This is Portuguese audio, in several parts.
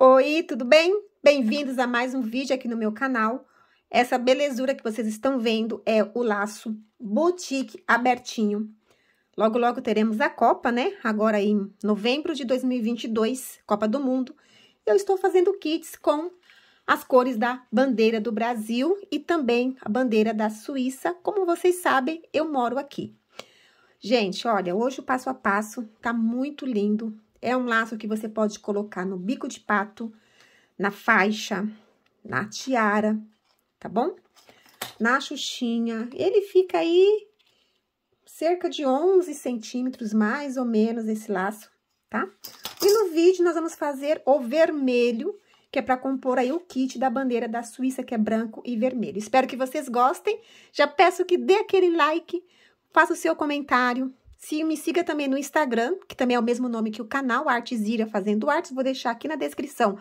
Oi, tudo bem? Bem-vindos a mais um vídeo aqui no meu canal. Essa belezura que vocês estão vendo é o laço boutique abertinho. Logo, logo teremos a Copa, né? Agora em novembro de 2022, Copa do Mundo. Eu estou fazendo kits com as cores da bandeira do Brasil e também a bandeira da Suíça. Como vocês sabem, eu moro aqui. Gente, olha, hoje o passo a passo tá muito lindo, é um laço que você pode colocar no bico de pato, na faixa, na tiara, tá bom? Na xuxinha. Ele fica aí cerca de 11 centímetros, mais ou menos, esse laço, tá? E no vídeo, nós vamos fazer o vermelho, que é para compor aí o kit da bandeira da Suíça, que é branco e vermelho. Espero que vocês gostem. Já peço que dê aquele like, faça o seu comentário, se me siga também no Instagram, que também é o mesmo nome que o canal Artesira Fazendo Artes. Vou deixar aqui na descrição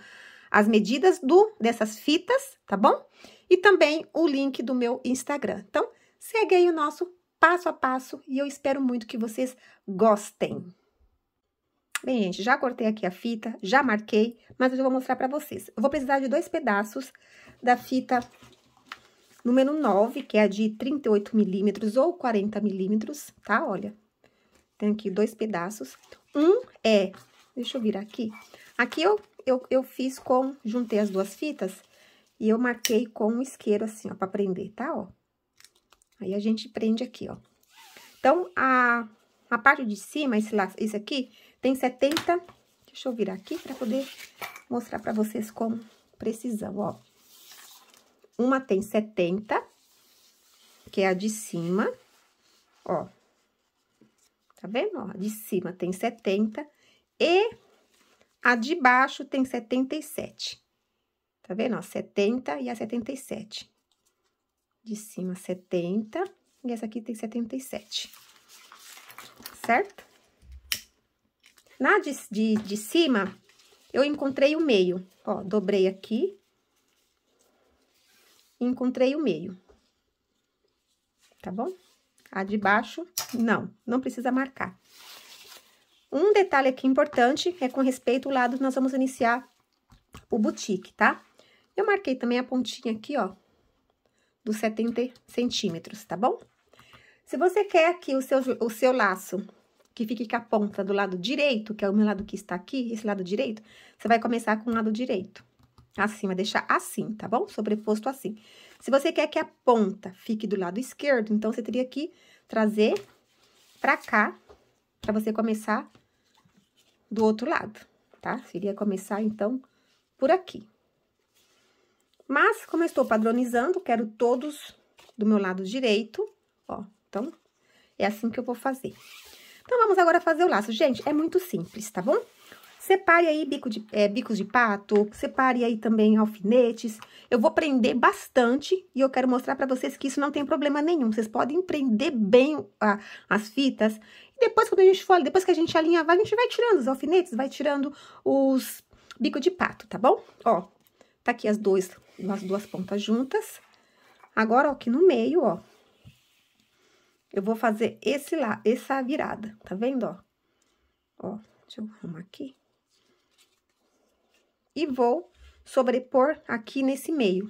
as medidas do dessas fitas, tá bom? E também o link do meu Instagram. Então, segue aí o nosso passo a passo e eu espero muito que vocês gostem. Bem, gente, já cortei aqui a fita, já marquei, mas eu vou mostrar para vocês. Eu vou precisar de dois pedaços da fita número 9, que é a de 38 milímetros ou 40 milímetros, tá? Olha, tem aqui dois pedaços. Um é, deixa eu virar aqui. Aqui eu, eu, eu fiz com, juntei as duas fitas e eu marquei com um isqueiro assim, ó, pra prender, tá? Ó. Aí a gente prende aqui, ó. Então, a, a parte de cima, esse, esse aqui, tem 70... Deixa eu virar aqui pra poder mostrar pra vocês com precisão, ó. Uma tem 70, que é a de cima, ó tá vendo? Ó, de cima tem 70 e a de baixo tem 77. Tá vendo? Ó, 70 e a 77. De cima, 70 e essa aqui tem 77. Certo? Na de, de, de cima, eu encontrei o meio. Ó, dobrei aqui. Encontrei o meio. Tá bom? A de baixo, não, não precisa marcar. Um detalhe aqui importante é com respeito ao lado nós vamos iniciar o boutique, tá? Eu marquei também a pontinha aqui, ó, dos 70 centímetros, tá bom? Se você quer aqui o seu, o seu laço que fique com a ponta do lado direito, que é o meu lado que está aqui, esse lado direito, você vai começar com o lado direito, assim, vai deixar assim, tá bom? Sobreposto assim. Se você quer que a ponta fique do lado esquerdo, então, você teria que trazer pra cá, pra você começar do outro lado, tá? Seria começar, então, por aqui. Mas, como eu estou padronizando, quero todos do meu lado direito, ó. Então, é assim que eu vou fazer. Então, vamos agora fazer o laço. Gente, é muito simples, tá bom? Separe aí bico de, é, bicos de pato, separe aí também alfinetes. Eu vou prender bastante e eu quero mostrar para vocês que isso não tem problema nenhum. Vocês podem prender bem a, as fitas. E depois, quando a gente for, depois que a gente alinhavar, a gente vai tirando os alfinetes, vai tirando os bico de pato, tá bom? Ó, tá aqui as, dois, as duas pontas juntas. Agora, ó, aqui no meio, ó, eu vou fazer esse lá, essa virada, tá vendo, ó? Ó, deixa eu arrumar aqui e vou sobrepor aqui nesse meio.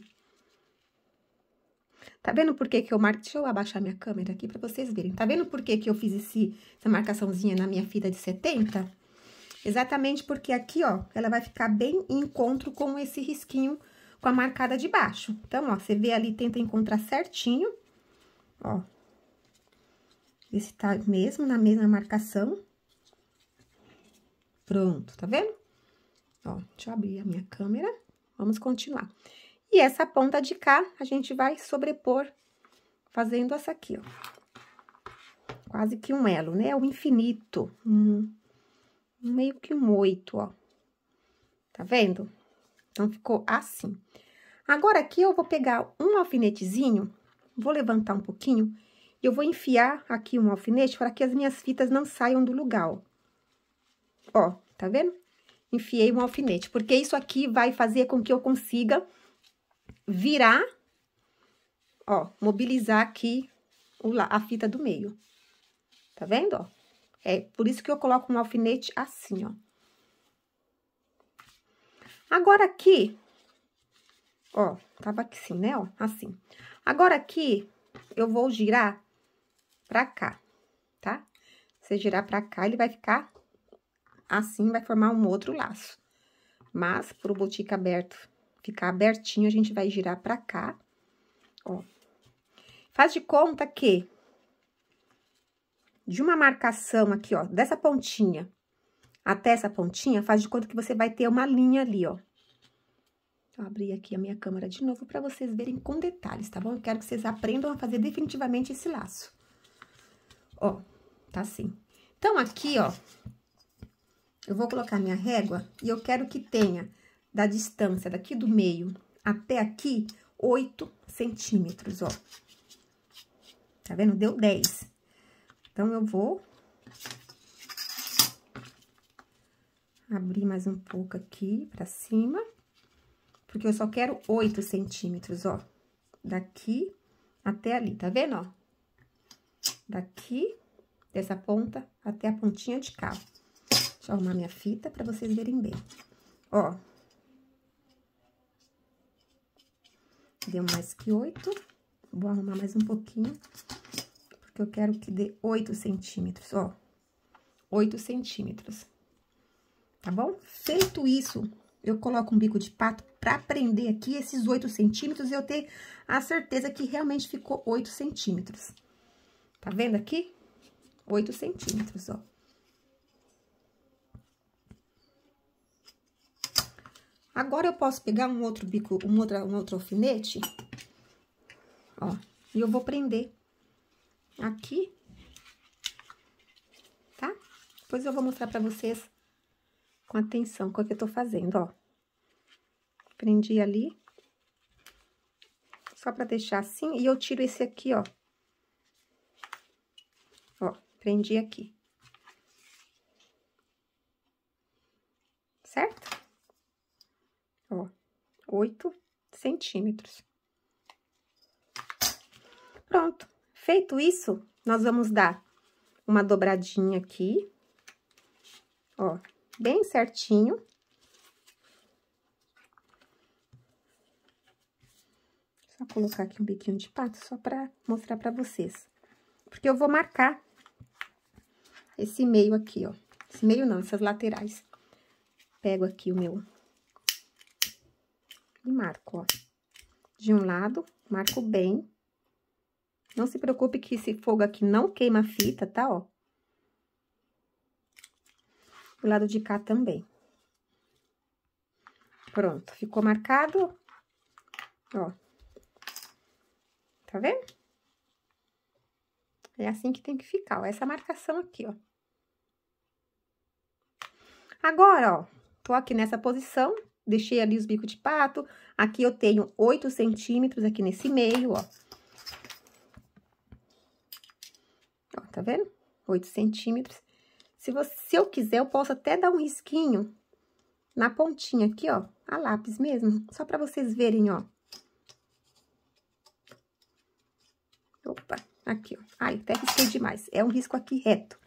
Tá vendo por que que eu marco? Deixa eu abaixar minha câmera aqui para vocês verem. Tá vendo por que que eu fiz esse, essa marcaçãozinha na minha fita de 70? Exatamente porque aqui, ó, ela vai ficar bem em encontro com esse risquinho com a marcada de baixo. Então, ó, você vê ali, tenta encontrar certinho, ó. Esse tá mesmo na mesma marcação. Pronto, tá vendo? Ó, deixa eu abrir a minha câmera. Vamos continuar. E essa ponta de cá, a gente vai sobrepor fazendo essa aqui, ó. Quase que um elo, né? O infinito. Um, uhum. meio que um oito, ó. Tá vendo? Então, ficou assim. Agora, aqui eu vou pegar um alfinetezinho, vou levantar um pouquinho, e eu vou enfiar aqui um alfinete para que as minhas fitas não saiam do lugar, ó. Ó, tá vendo? enfiei um alfinete, porque isso aqui vai fazer com que eu consiga virar, ó, mobilizar aqui a fita do meio. Tá vendo, ó? É por isso que eu coloco um alfinete assim, ó. Agora aqui, ó, tava aqui assim, né, ó, assim. Agora aqui, eu vou girar pra cá, tá? Se girar pra cá, ele vai ficar assim vai formar um outro laço. Mas, pro botica aberto ficar abertinho, a gente vai girar pra cá, ó. Faz de conta que, de uma marcação aqui, ó, dessa pontinha até essa pontinha, faz de conta que você vai ter uma linha ali, ó. Vou abrir aqui a minha câmera de novo para vocês verem com detalhes, tá bom? Eu quero que vocês aprendam a fazer definitivamente esse laço. Ó, tá assim. Então, aqui, ó, eu vou colocar minha régua e eu quero que tenha da distância daqui do meio até aqui 8 centímetros, ó. Tá vendo? Deu 10. Então, eu vou abrir mais um pouco aqui pra cima, porque eu só quero 8 centímetros, ó. Daqui até ali, tá vendo, ó? Daqui, dessa ponta até a pontinha de cá, Deixa eu arrumar minha fita para vocês verem bem. Ó. Deu mais que oito. Vou arrumar mais um pouquinho, porque eu quero que dê oito centímetros, ó. Oito centímetros. Tá bom? Feito isso, eu coloco um bico de pato para prender aqui esses oito centímetros e eu ter a certeza que realmente ficou oito centímetros. Tá vendo aqui? Oito centímetros, ó. Agora eu posso pegar um outro bico, um outro, um outro alfinete, ó, e eu vou prender aqui, tá? Depois eu vou mostrar pra vocês com atenção o que eu tô fazendo, ó. Prendi ali, só pra deixar assim, e eu tiro esse aqui, ó. Ó, prendi aqui. Certo? ó, 8 centímetros. Pronto. Feito isso, nós vamos dar uma dobradinha aqui, ó, bem certinho. Só colocar aqui um biquinho de pato, só pra mostrar pra vocês. Porque eu vou marcar esse meio aqui, ó. Esse meio não, essas laterais. Pego aqui o meu e marco, ó. De um lado, marco bem. Não se preocupe que esse fogo aqui não queima a fita, tá, ó. Do lado de cá também. Pronto, ficou marcado, ó. Tá vendo? É assim que tem que ficar, ó, essa marcação aqui, ó. Agora, ó, tô aqui nessa posição, deixei ali os bicos de pato. Aqui eu tenho 8 centímetros aqui nesse meio, ó. Ó, tá vendo? 8 centímetros. Se, você, se eu quiser, eu posso até dar um risquinho na pontinha aqui, ó, a lápis mesmo, só pra vocês verem, ó. Opa, aqui, ó. Ai, até risquei demais. É um risco aqui reto.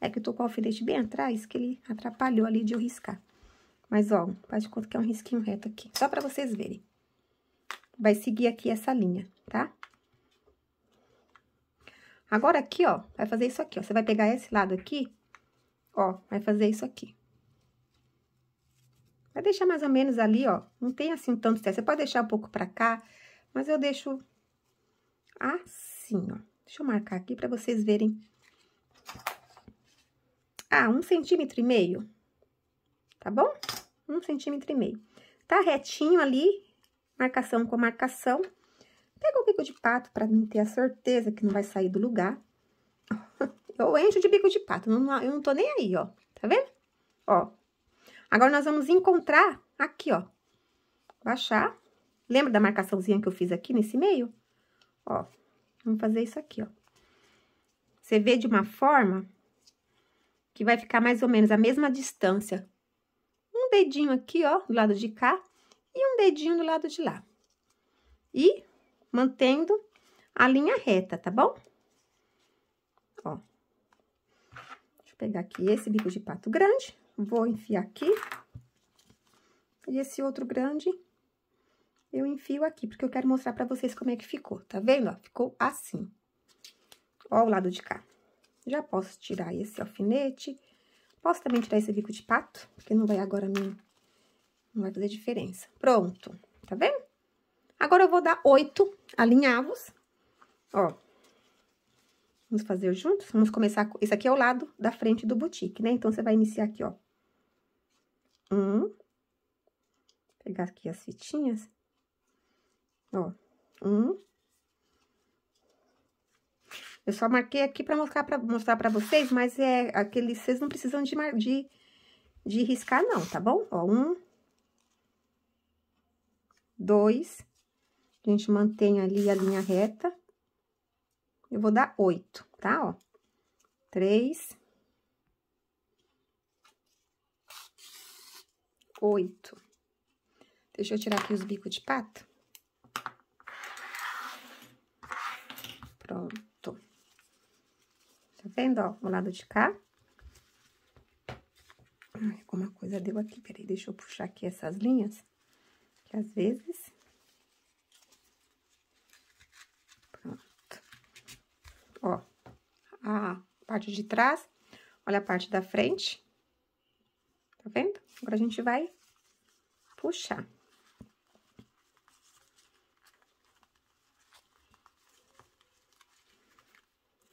É que eu tô com o alfinete bem atrás, que ele atrapalhou ali de eu riscar. Mas, ó, faz de conta que é um risquinho reto aqui, só pra vocês verem. Vai seguir aqui essa linha, tá? Agora, aqui, ó, vai fazer isso aqui, ó. Você vai pegar esse lado aqui, ó, vai fazer isso aqui. Vai deixar mais ou menos ali, ó. Não tem, assim, um tanto certo. Você pode deixar um pouco pra cá, mas eu deixo assim, ó. Deixa eu marcar aqui pra vocês verem. Ah, um centímetro e meio, tá bom? um centímetro e meio. Tá retinho ali, marcação com marcação. Pega o bico de pato para mim ter a certeza que não vai sair do lugar. eu encho de bico de pato, não, eu não tô nem aí, ó. Tá vendo? Ó. Agora, nós vamos encontrar aqui, ó. Baixar. Lembra da marcaçãozinha que eu fiz aqui nesse meio? Ó. Vamos fazer isso aqui, ó. Você vê de uma forma que vai ficar mais ou menos a mesma distância um dedinho aqui, ó, do lado de cá e um dedinho do lado de lá. E mantendo a linha reta, tá bom? Ó. Deixa eu pegar aqui esse bico de pato grande, vou enfiar aqui. E esse outro grande eu enfio aqui, porque eu quero mostrar pra vocês como é que ficou, tá vendo? Ó, ficou assim. Ó o lado de cá. Já posso tirar esse alfinete Posso também tirar esse bico de pato, porque não vai agora me... Não vai fazer diferença. Pronto, tá vendo? Agora eu vou dar oito alinhavos, ó. Vamos fazer juntos? Vamos começar... Esse aqui é o lado da frente do boutique, né? Então, você vai iniciar aqui, ó. Um. Pegar aqui as fitinhas. Ó. Um. Eu só marquei aqui para mostrar para mostrar pra vocês, mas é aquele... Vocês não precisam de, de, de riscar, não, tá bom? Ó, um... Dois... A gente mantém ali a linha reta. Eu vou dar oito, tá? Ó, três... Oito. Deixa eu tirar aqui os bicos de pato. Tá vendo, ó, o lado de cá? Ai, alguma coisa deu aqui, peraí, deixa eu puxar aqui essas linhas, que às vezes... Pronto. Ó, a parte de trás, olha a parte da frente, tá vendo? Agora a gente vai puxar.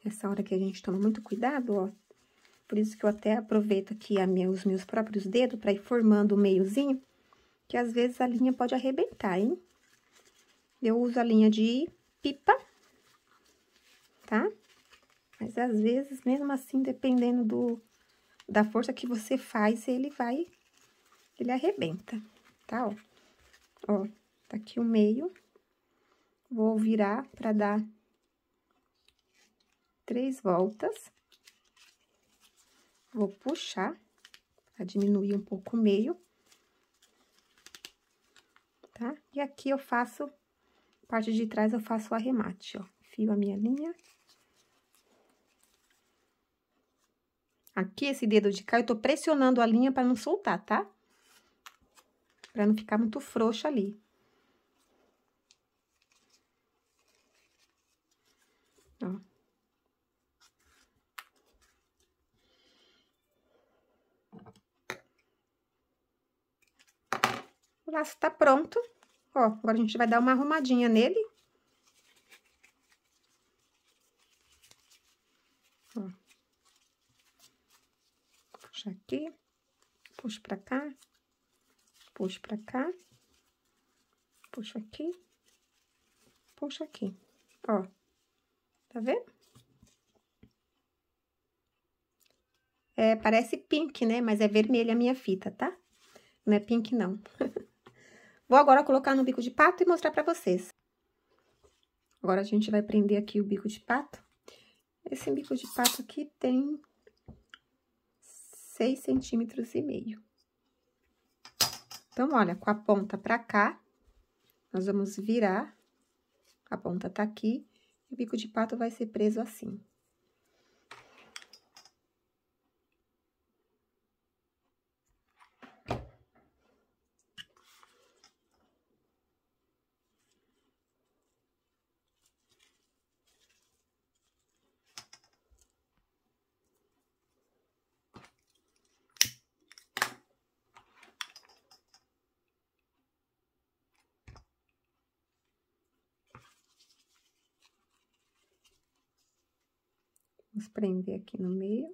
Essa hora que a gente toma muito cuidado, ó. Por isso que eu até aproveito aqui minha, os meus próprios dedos para ir formando o meiozinho, que às vezes a linha pode arrebentar, hein? Eu uso a linha de pipa, tá? Mas às vezes, mesmo assim, dependendo do, da força que você faz, ele vai, ele arrebenta, tá? Ó, ó tá aqui o meio, vou virar para dar três voltas. Vou puxar pra diminuir um pouco o meio. Tá? E aqui eu faço, parte de trás eu faço o arremate, ó. Fio a minha linha. Aqui, esse dedo de cá, eu tô pressionando a linha pra não soltar, tá? Pra não ficar muito frouxo ali. laço tá pronto. Ó, agora a gente vai dar uma arrumadinha nele. Ó. Puxa aqui, puxa pra cá, puxa pra cá, puxa aqui, puxa aqui, ó. Tá vendo? É, parece pink, né? Mas é vermelha a minha fita, tá? Não é pink, não. Vou agora colocar no bico de pato e mostrar pra vocês. Agora, a gente vai prender aqui o bico de pato. Esse bico de pato aqui tem 6 centímetros e meio. Então, olha, com a ponta pra cá, nós vamos virar, a ponta tá aqui, e o bico de pato vai ser preso assim. Vamos prender aqui no meio.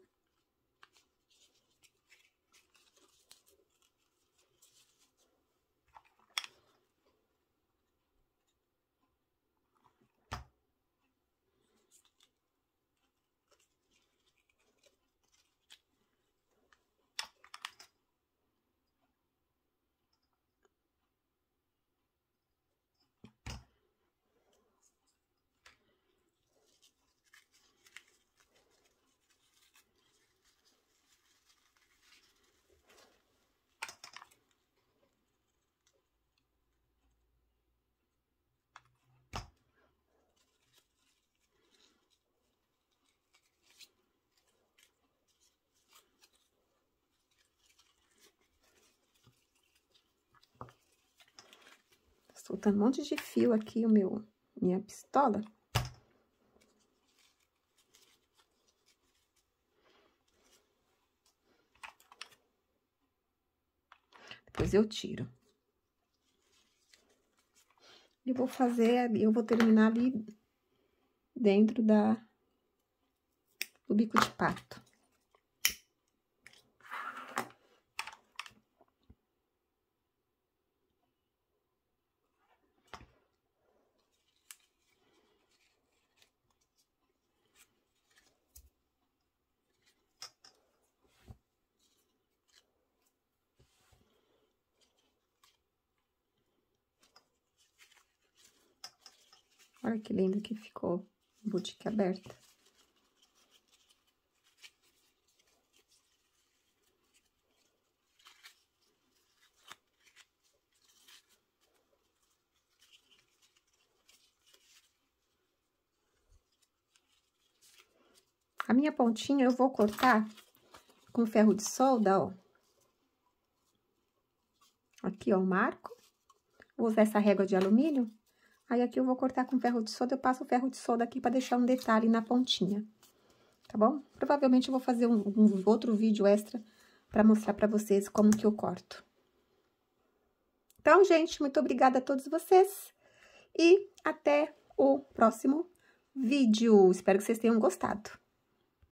soltando um monte de fio aqui o meu, minha pistola. Depois eu tiro. E vou fazer, eu vou terminar ali dentro da, do bico de pato. Olha que lindo que ficou, boutique aberta. A minha pontinha eu vou cortar com ferro de solda, ó. Aqui, ó, o marco. Vou usar essa régua de alumínio Aí, aqui eu vou cortar com ferro de solda, eu passo o ferro de solda aqui para deixar um detalhe na pontinha, tá bom? Provavelmente, eu vou fazer um, um outro vídeo extra para mostrar para vocês como que eu corto. Então, gente, muito obrigada a todos vocês e até o próximo vídeo. Espero que vocês tenham gostado.